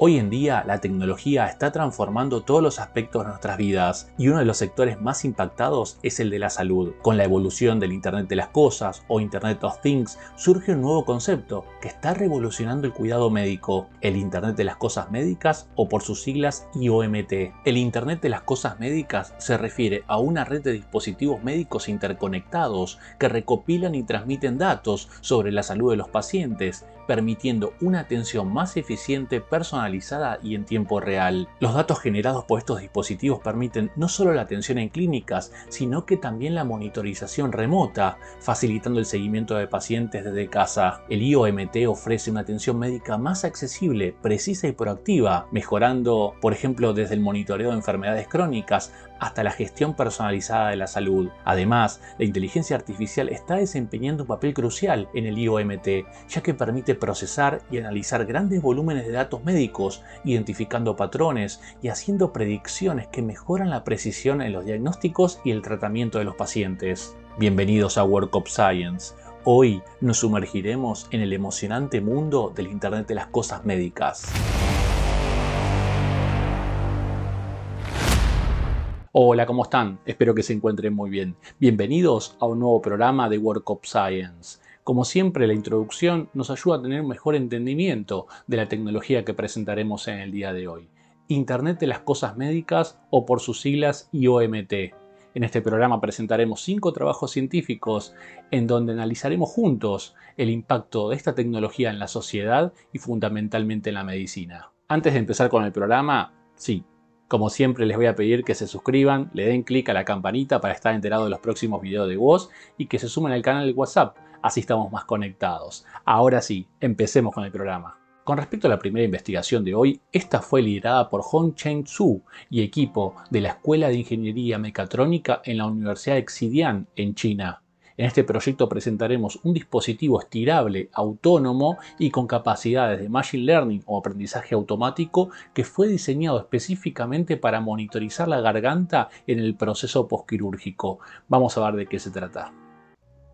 Hoy en día la tecnología está transformando todos los aspectos de nuestras vidas y uno de los sectores más impactados es el de la salud. Con la evolución del Internet de las Cosas o Internet of Things surge un nuevo concepto que está revolucionando el cuidado médico, el Internet de las Cosas Médicas o por sus siglas IOMT. El Internet de las Cosas Médicas se refiere a una red de dispositivos médicos interconectados que recopilan y transmiten datos sobre la salud de los pacientes, permitiendo una atención más eficiente, personalizada y en tiempo real. Los datos generados por estos dispositivos permiten no solo la atención en clínicas, sino que también la monitorización remota, facilitando el seguimiento de pacientes desde casa. El IOMT ofrece una atención médica más accesible, precisa y proactiva, mejorando, por ejemplo, desde el monitoreo de enfermedades crónicas hasta la gestión personalizada de la salud. Además, la inteligencia artificial está desempeñando un papel crucial en el IOMT, ya que permite procesar y analizar grandes volúmenes de datos médicos, identificando patrones y haciendo predicciones que mejoran la precisión en los diagnósticos y el tratamiento de los pacientes. Bienvenidos a Work of Science. Hoy nos sumergiremos en el emocionante mundo del Internet de las Cosas Médicas. Hola, ¿cómo están? Espero que se encuentren muy bien. Bienvenidos a un nuevo programa de Work Science. Como siempre, la introducción nos ayuda a tener un mejor entendimiento de la tecnología que presentaremos en el día de hoy. Internet de las Cosas Médicas o por sus siglas IOMT. En este programa presentaremos cinco trabajos científicos en donde analizaremos juntos el impacto de esta tecnología en la sociedad y fundamentalmente en la medicina. Antes de empezar con el programa, sí, como siempre les voy a pedir que se suscriban, le den clic a la campanita para estar enterado de los próximos videos de WOS y que se sumen al canal de WhatsApp, así estamos más conectados. Ahora sí, empecemos con el programa. Con respecto a la primera investigación de hoy, esta fue liderada por Hong Cheng Tzu y equipo de la Escuela de Ingeniería Mecatrónica en la Universidad de Xidian, en China. En este proyecto presentaremos un dispositivo estirable, autónomo y con capacidades de Machine Learning o aprendizaje automático que fue diseñado específicamente para monitorizar la garganta en el proceso postquirúrgico. Vamos a ver de qué se trata.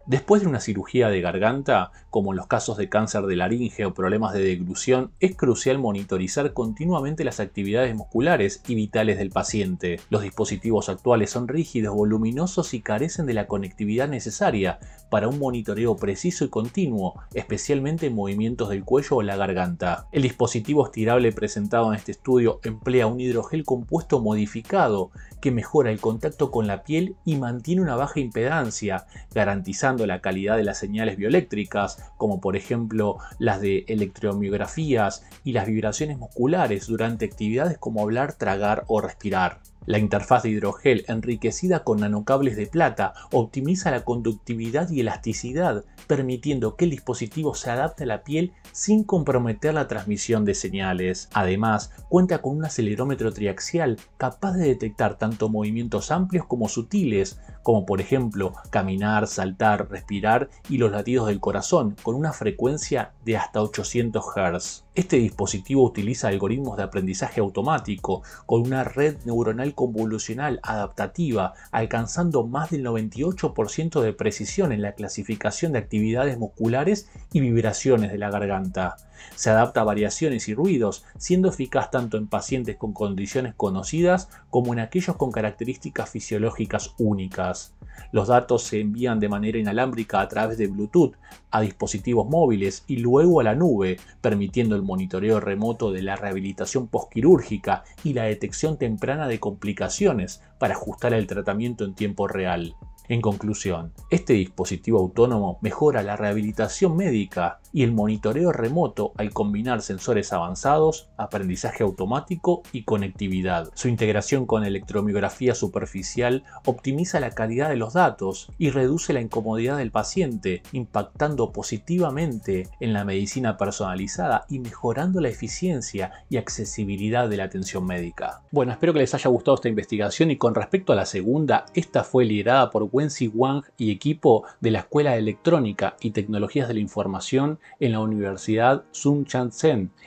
Después de una cirugía de garganta, como en los casos de cáncer de laringe o problemas de deglución, es crucial monitorizar continuamente las actividades musculares y vitales del paciente. Los dispositivos actuales son rígidos, voluminosos y carecen de la conectividad necesaria para un monitoreo preciso y continuo, especialmente en movimientos del cuello o la garganta. El dispositivo estirable presentado en este estudio emplea un hidrogel compuesto modificado que mejora el contacto con la piel y mantiene una baja impedancia, garantizando la calidad de las señales bioeléctricas, como por ejemplo las de electromiografías y las vibraciones musculares durante actividades como hablar, tragar o respirar. La interfaz de hidrogel enriquecida con nanocables de plata optimiza la conductividad y elasticidad, permitiendo que el dispositivo se adapte a la piel sin comprometer la transmisión de señales. Además, cuenta con un acelerómetro triaxial capaz de detectar tanto movimientos amplios como sutiles, como por ejemplo caminar, saltar, respirar y los latidos del corazón, con una frecuencia de hasta 800 Hz. Este dispositivo utiliza algoritmos de aprendizaje automático, con una red neuronal convolucional adaptativa, alcanzando más del 98% de precisión en la clasificación de actividades musculares y vibraciones de la garganta. Se adapta a variaciones y ruidos, siendo eficaz tanto en pacientes con condiciones conocidas como en aquellos con características fisiológicas únicas. Los datos se envían de manera inalámbrica a través de Bluetooth a dispositivos móviles y luego a la nube, permitiendo el monitoreo remoto de la rehabilitación posquirúrgica y la detección temprana de complicaciones para ajustar el tratamiento en tiempo real. En conclusión, este dispositivo autónomo mejora la rehabilitación médica y el monitoreo remoto al combinar sensores avanzados, aprendizaje automático y conectividad. Su integración con electromiografía superficial optimiza la calidad de los datos y reduce la incomodidad del paciente, impactando positivamente en la medicina personalizada y mejorando la eficiencia y accesibilidad de la atención médica. Bueno, espero que les haya gustado esta investigación y con respecto a la segunda, esta fue liderada por Wenxi Wang y equipo de la Escuela de Electrónica y Tecnologías de la Información en la Universidad Sun yat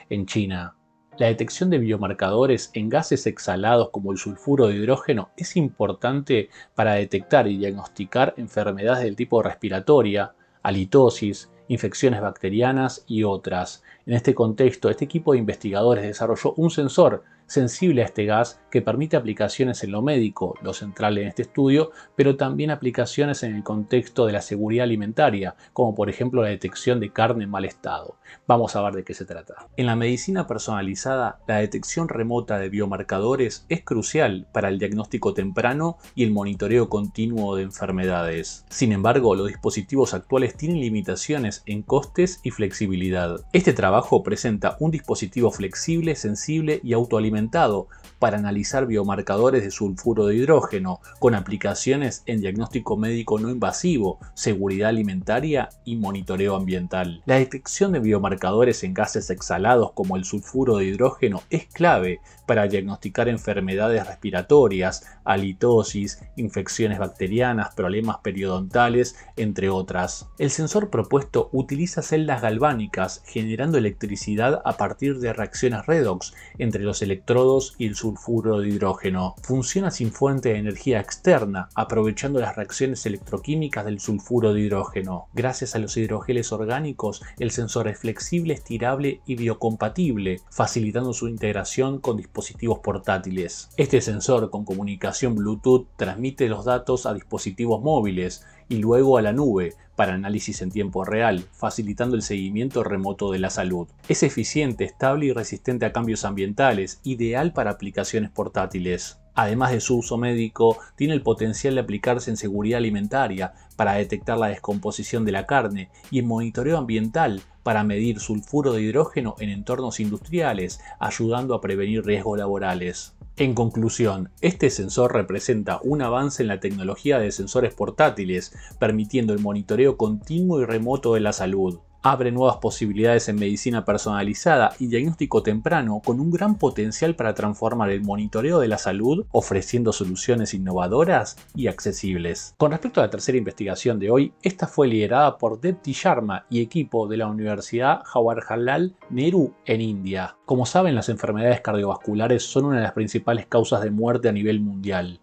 en China. La detección de biomarcadores en gases exhalados como el sulfuro de hidrógeno es importante para detectar y diagnosticar enfermedades del tipo respiratoria, halitosis, infecciones bacterianas y otras. En este contexto, este equipo de investigadores desarrolló un sensor sensible a este gas que permite aplicaciones en lo médico, lo central en este estudio, pero también aplicaciones en el contexto de la seguridad alimentaria, como por ejemplo la detección de carne en mal estado. Vamos a ver de qué se trata. En la medicina personalizada, la detección remota de biomarcadores es crucial para el diagnóstico temprano y el monitoreo continuo de enfermedades. Sin embargo, los dispositivos actuales tienen limitaciones en costes y flexibilidad. Este trabajo presenta un dispositivo flexible, sensible y autoalimentado presentado para analizar biomarcadores de sulfuro de hidrógeno, con aplicaciones en diagnóstico médico no invasivo, seguridad alimentaria y monitoreo ambiental. La detección de biomarcadores en gases exhalados como el sulfuro de hidrógeno es clave para diagnosticar enfermedades respiratorias, halitosis, infecciones bacterianas, problemas periodontales, entre otras. El sensor propuesto utiliza celdas galvánicas generando electricidad a partir de reacciones redox entre los electrodos y el sulfuro sulfuro de hidrógeno. Funciona sin fuente de energía externa, aprovechando las reacciones electroquímicas del sulfuro de hidrógeno. Gracias a los hidrogeles orgánicos, el sensor es flexible, estirable y biocompatible, facilitando su integración con dispositivos portátiles. Este sensor con comunicación Bluetooth transmite los datos a dispositivos móviles, y luego a la nube para análisis en tiempo real, facilitando el seguimiento remoto de la salud. Es eficiente, estable y resistente a cambios ambientales, ideal para aplicaciones portátiles. Además de su uso médico, tiene el potencial de aplicarse en seguridad alimentaria para detectar la descomposición de la carne y en monitoreo ambiental para medir sulfuro de hidrógeno en entornos industriales, ayudando a prevenir riesgos laborales. En conclusión, este sensor representa un avance en la tecnología de sensores portátiles, permitiendo el monitoreo continuo y remoto de la salud abre nuevas posibilidades en medicina personalizada y diagnóstico temprano con un gran potencial para transformar el monitoreo de la salud ofreciendo soluciones innovadoras y accesibles. Con respecto a la tercera investigación de hoy, esta fue liderada por Depti Sharma y equipo de la Universidad Jawaharlal Nehru en India. Como saben, las enfermedades cardiovasculares son una de las principales causas de muerte a nivel mundial.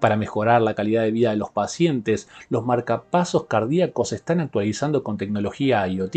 Para mejorar la calidad de vida de los pacientes, los marcapasos cardíacos se están actualizando con tecnología IoT.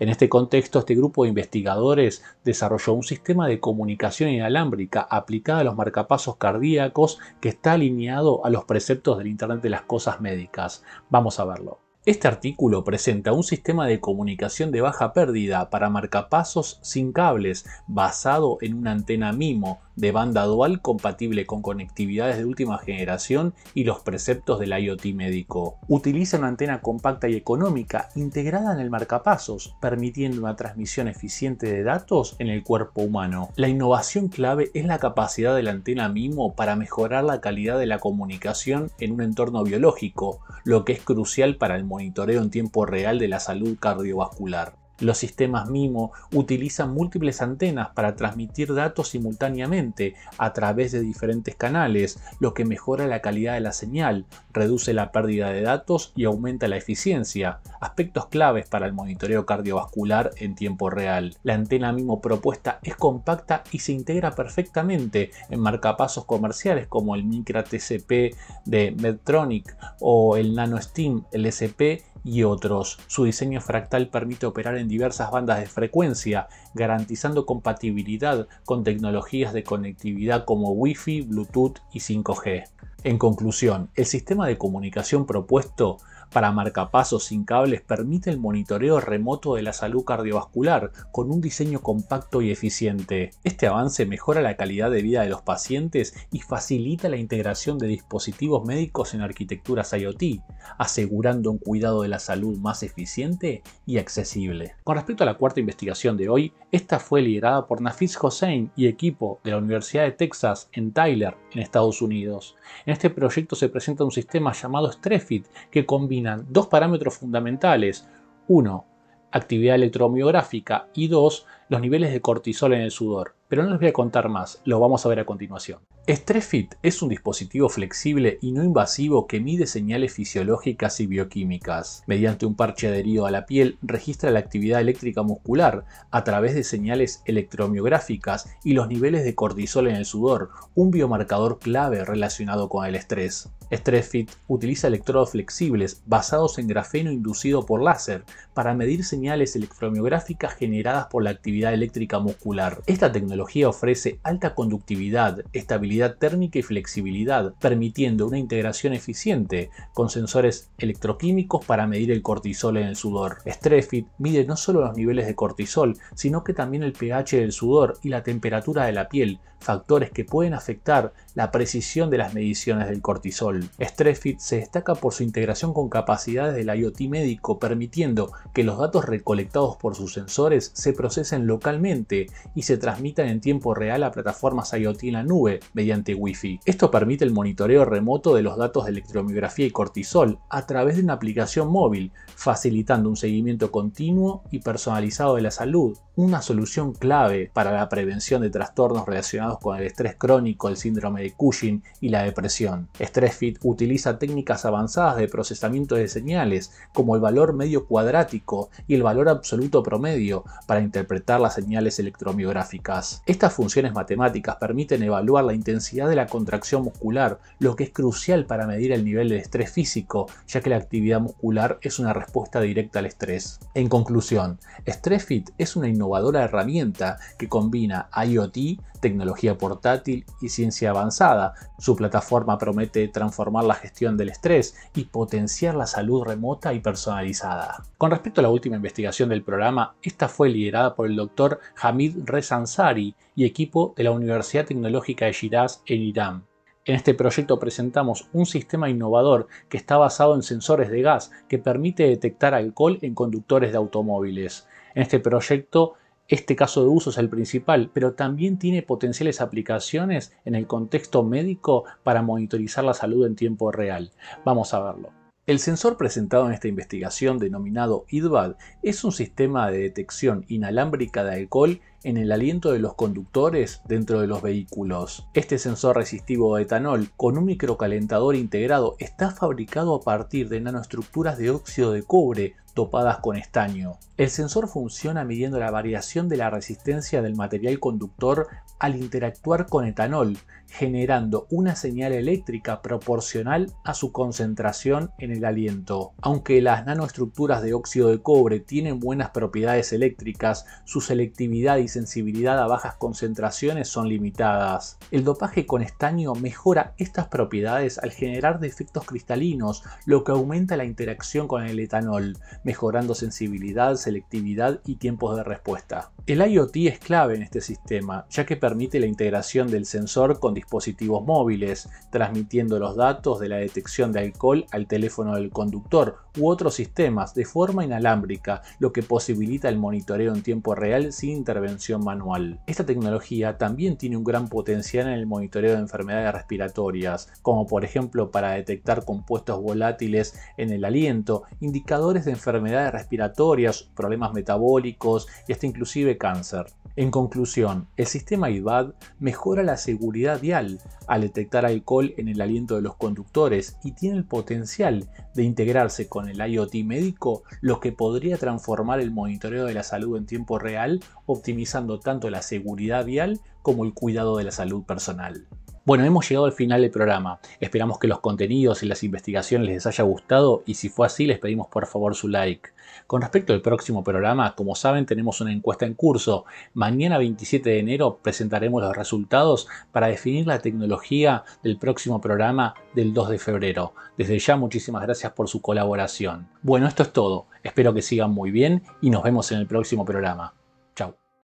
En este contexto, este grupo de investigadores desarrolló un sistema de comunicación inalámbrica aplicada a los marcapasos cardíacos que está alineado a los preceptos del Internet de las Cosas Médicas. Vamos a verlo. Este artículo presenta un sistema de comunicación de baja pérdida para marcapasos sin cables basado en una antena MIMO de banda dual compatible con conectividades de última generación y los preceptos del IoT médico. Utiliza una antena compacta y económica integrada en el marcapasos, permitiendo una transmisión eficiente de datos en el cuerpo humano. La innovación clave es la capacidad de la antena MIMO para mejorar la calidad de la comunicación en un entorno biológico, lo que es crucial para el monitoreo en tiempo real de la salud cardiovascular. Los sistemas MIMO utilizan múltiples antenas para transmitir datos simultáneamente a través de diferentes canales, lo que mejora la calidad de la señal, reduce la pérdida de datos y aumenta la eficiencia, aspectos claves para el monitoreo cardiovascular en tiempo real. La antena MIMO propuesta es compacta y se integra perfectamente en marcapasos comerciales como el Micra TCP de Medtronic o el Nano LSP y otros. Su diseño fractal permite operar en diversas bandas de frecuencia, garantizando compatibilidad con tecnologías de conectividad como Wi-Fi, Bluetooth y 5G. En conclusión, el sistema de comunicación propuesto para marcapasos sin cables permite el monitoreo remoto de la salud cardiovascular con un diseño compacto y eficiente. Este avance mejora la calidad de vida de los pacientes y facilita la integración de dispositivos médicos en arquitecturas IoT, asegurando un cuidado de la salud más eficiente y accesible. Con respecto a la cuarta investigación de hoy, esta fue liderada por Nafis Hossein y equipo de la Universidad de Texas en Tyler, en Estados Unidos. En este proyecto se presenta un sistema llamado Strefit que combina dos parámetros fundamentales. Uno, actividad electromiográfica y dos, los niveles de cortisol en el sudor. Pero no les voy a contar más, lo vamos a ver a continuación. StressFit es un dispositivo flexible y no invasivo que mide señales fisiológicas y bioquímicas. Mediante un parche adherido a la piel, registra la actividad eléctrica muscular a través de señales electromiográficas y los niveles de cortisol en el sudor, un biomarcador clave relacionado con el estrés. StressFit utiliza electrodos flexibles basados en grafeno inducido por láser para medir señales electromiográficas generadas por la actividad eléctrica muscular. Esta tecnología ofrece alta conductividad, estabilidad térmica y flexibilidad, permitiendo una integración eficiente con sensores electroquímicos para medir el cortisol en el sudor. Strefit mide no solo los niveles de cortisol, sino que también el pH del sudor y la temperatura de la piel, factores que pueden afectar la precisión de las mediciones del cortisol. Strefit se destaca por su integración con capacidades del IoT médico, permitiendo que los datos recolectados por sus sensores se procesen localmente y se transmitan en tiempo real a plataformas IoT en la nube mediante Wi-Fi. Esto permite el monitoreo remoto de los datos de electromiografía y cortisol a través de una aplicación móvil, facilitando un seguimiento continuo y personalizado de la salud, una solución clave para la prevención de trastornos relacionados con el estrés crónico, el síndrome de Cushing y la depresión. StressFit utiliza técnicas avanzadas de procesamiento de señales, como el valor medio cuadrático y el valor absoluto promedio, para interpretar las señales electromiográficas. Estas funciones matemáticas permiten evaluar la intensidad de la contracción muscular, lo que es crucial para medir el nivel de estrés físico, ya que la actividad muscular es una respuesta directa al estrés. En conclusión, StressFit es una innovación innovadora herramienta que combina IoT, tecnología portátil y ciencia avanzada. Su plataforma promete transformar la gestión del estrés y potenciar la salud remota y personalizada. Con respecto a la última investigación del programa, esta fue liderada por el doctor Hamid Rezansari y equipo de la Universidad Tecnológica de Shiraz en Irán. En este proyecto presentamos un sistema innovador que está basado en sensores de gas que permite detectar alcohol en conductores de automóviles. En este proyecto, este caso de uso es el principal, pero también tiene potenciales aplicaciones en el contexto médico para monitorizar la salud en tiempo real. Vamos a verlo. El sensor presentado en esta investigación, denominado IDVAD, es un sistema de detección inalámbrica de alcohol en el aliento de los conductores dentro de los vehículos. Este sensor resistivo de etanol con un microcalentador integrado está fabricado a partir de nanoestructuras de óxido de cobre topadas con estaño. El sensor funciona midiendo la variación de la resistencia del material conductor al interactuar con etanol, generando una señal eléctrica proporcional a su concentración en el aliento. Aunque las nanoestructuras de óxido de cobre tienen buenas propiedades eléctricas, su selectividad y sensibilidad a bajas concentraciones son limitadas. El dopaje con estaño mejora estas propiedades al generar defectos cristalinos, lo que aumenta la interacción con el etanol, mejorando sensibilidad, selectividad y tiempos de respuesta. El IoT es clave en este sistema, ya que permite la integración del sensor con dispositivos móviles, transmitiendo los datos de la detección de alcohol al teléfono del conductor u otros sistemas de forma inalámbrica, lo que posibilita el monitoreo en tiempo real sin intervención manual. Esta tecnología también tiene un gran potencial en el monitoreo de enfermedades respiratorias, como por ejemplo para detectar compuestos volátiles en el aliento, indicadores de enfermedades enfermedades respiratorias, problemas metabólicos y hasta inclusive cáncer. En conclusión, el sistema IVAD mejora la seguridad vial al detectar alcohol en el aliento de los conductores y tiene el potencial de integrarse con el IoT médico, lo que podría transformar el monitoreo de la salud en tiempo real, optimizando tanto la seguridad vial como el cuidado de la salud personal. Bueno, hemos llegado al final del programa. Esperamos que los contenidos y las investigaciones les haya gustado y si fue así les pedimos por favor su like. Con respecto al próximo programa, como saben tenemos una encuesta en curso. Mañana 27 de enero presentaremos los resultados para definir la tecnología del próximo programa del 2 de febrero. Desde ya muchísimas gracias por su colaboración. Bueno, esto es todo. Espero que sigan muy bien y nos vemos en el próximo programa. Chao.